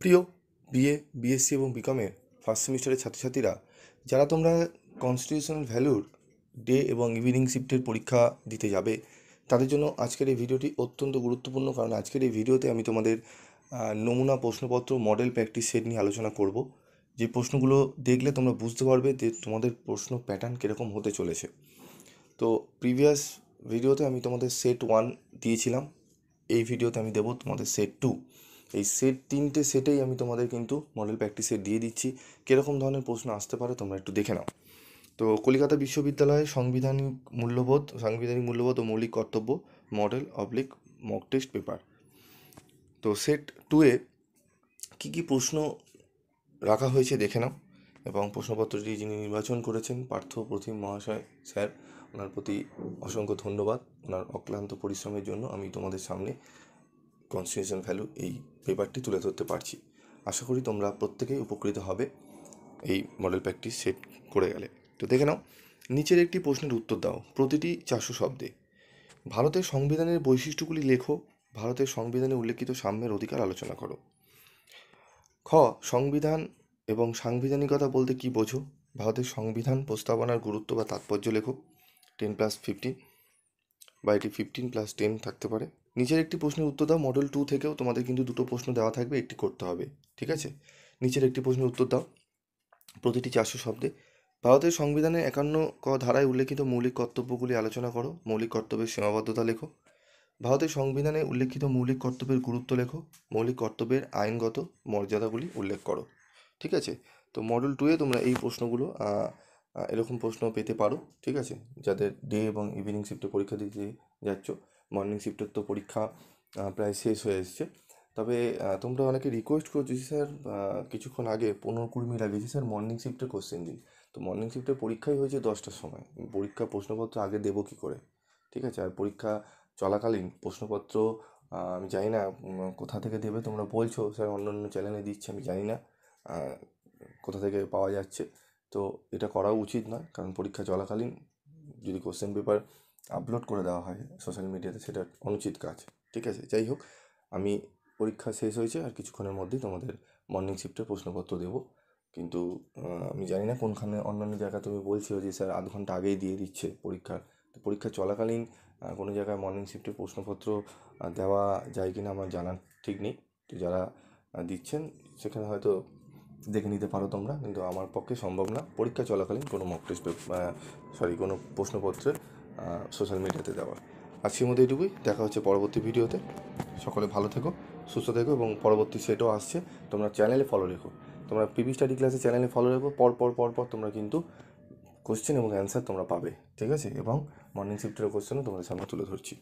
প্রিয় BA BSc এবং বিকমের first সেমিস্টারের ছাত্রছাত্রীরা যারা তোমরা কনস্টিটিউশনাল ভ্যালুর ডে এবং ইভিনিং শিফটের পরীক্ষা দিতে যাবে তাদের জন্য আজকের এই ভিডিওটি অত্যন্ত গুরুত্বপূর্ণ কারণ আজকের এই ভিডিওতে আমি তোমাদের নমুনা প্রশ্নপত্র মডেল প্র্যাকটিস সেট নিয়ে আলোচনা করব যে প্রশ্নগুলো দেখলে তোমরা বুঝতে পারবে যে তোমাদের প্রশ্ন প্যাটার্ন কীরকম হতে চলেছে তো প্রিভিয়াস ভিডিওতে আমি তোমাদের সেট ওয়ান দিয়েছিলাম এই ভিডিওতে আমি দেবো তোমাদের সেট টু এই সেট তিনটে সেটেই আমি তোমাদের কিন্তু মডেল প্র্যাকটিসে দিয়ে দিচ্ছি কীরকম ধরনের প্রশ্ন আসতে পারে তোমরা একটু দেখে নাও তো কলকাতা বিশ্ববিদ্যালয়ে সাংবিধানিক মূল্যবোধ সাংবিধানিক মূল্যবোধ ও মৌলিক কর্তব্য মডেল অবলিক মক টেস্ট পেপার তো সেট টুয়ে কী কী প্রশ্ন রাখা হয়েছে দেখে নাও এবং প্রশ্নপত্রটি যিনি নির্বাচন করেছেন পার্থ প্রতিম মহাশয় স্যার ওনার প্রতি অসংখ্য ধন্যবাদ ওনার অক্লান্ত পরিশ্রমের জন্য আমি তোমাদের সামনে কনস্টিটিউশন ভ্যালু এই পেপারটি তুলে ধরতে পারছি আশা করি তোমরা প্রত্যেকেই উপকৃত হবে এই মডেল প্যাকটি সেট করে গেলে তো দেখে নাও নিচের একটি প্রশ্নের উত্তর দাও প্রতিটি চারশো শব্দে ভারতের সংবিধানের বৈশিষ্ট্যগুলি লেখো ভারতের সংবিধানে উল্লেখিত সাম্যের অধিকার আলোচনা করো খ সংবিধান এবং সাংবিধানিকতা বলতে কি বোঝো ভারতের সংবিধান প্রস্তাবনার গুরুত্ব বা তাৎপর্য লেখো টেন প্লাস ফিফটিন বা এটি ফিফটিন প্লাস টেন থাকতে পারে নিচের একটি প্রশ্নের উত্তর দাও মডেল টু থেকেও তোমাদের কিন্তু দুটো প্রশ্ন দেওয়া থাকবে একটি করতে হবে ঠিক আছে নিচের একটি প্রশ্নের উত্তর দাও প্রতিটি চারশো শব্দে ভারতের সংবিধানের একান্ন ক ধারায় উল্লেখিত মৌলিক কর্তব্যগুলি আলোচনা করো মৌলিক কর্তব্যের সীমাবদ্ধতা লেখো ভারতের সংবিধানে উল্লেখিত মৌলিক কর্তব্যের গুরুত্ব লেখো মৌলিক কর্তব্যের আইনগত মর্যাদাগুলি উল্লেখ করো ঠিক আছে তো মডেল টুয়ে তোমরা এই প্রশ্নগুলো এরকম প্রশ্ন পেতে পারো ঠিক আছে যাদের ডে এবং ইভিনিং শিফটে পরীক্ষা দিতে যাচ্ছ মর্নিং শিফটের তো পরীক্ষা প্রায় শেষ হয়ে এসছে তবে তোমরা অনেকে রিকোয়েস্ট করছো স্যার কিছুক্ষণ আগে পনেরো কুড়ি মিনিট আগে স্যার মর্নিং শিফটের কোশ্চেন দিন তো মর্নিং শিফটের পরীক্ষাই হয়েছে দশটার সময় পরীক্ষা প্রশ্নপত্র আগে দেবো কী করে ঠিক আছে আর পরীক্ষা চলাকালীন প্রশ্নপত্র আমি জানি না কোথা থেকে দেবে তোমরা বলছো স্যার অন্য অন্য চ্যানেলে দিচ্ছে আমি জানি না কোথা থেকে পাওয়া যাচ্ছে তো এটা করা উচিত নয় কারণ পরীক্ষা চলাকালীন যদি কোশ্চেন পেপার আপলোড করে দেওয়া হয় সোশ্যাল মিডিয়াতে সেটা অনুচিত কাজ ঠিক আছে যাই হোক আমি পরীক্ষা শেষ হয়েছে আর কিছুক্ষণের মধ্যেই তোমাদের মর্নিং শিফটের প্রশ্নপত্র দেবো কিন্তু আমি জানি না কোনখানে অন্যান্য জায়গায় তুমি বলছো যে স্যার আধ ঘন্টা আগেই দিয়ে দিচ্ছে পরীক্ষার তো পরীক্ষা চলাকালীন কোনো জায়গায় মর্নিং শিফটের প্রশ্নপত্র দেওয়া যায় কি না আমার জানার ঠিক নেই তো যারা দিচ্ছেন সেখানে হয়তো দেখে নিতে পারো তোমরা কিন্তু আমার পক্ষে সম্ভব না পরীক্ষা চলাকালীন কোনো মক টেস্ট সরি কোনো প্রশ্নপত্রে সোশ্যাল মিডিয়াতে দেওয়ার আজকের মধ্যে এটুকুই দেখা হচ্ছে পরবর্তী ভিডিওতে সকলে ভালো থেকো সুস্থ থেকো এবং পরবর্তী সেটও আসছে তোমরা চ্যানেলে ফলো রেখো তোমরা পিবি স্টাডি ক্লাসে চ্যানেলে ফলো রেখো পর পর পর পর তোমরা কিন্তু কোশ্চেন এবং অ্যান্সার তোমরা পাবে ঠিক আছে এবং মর্নিং শিফটের কোশ্চেনও তোমাদের সামনে তুলে ধরছি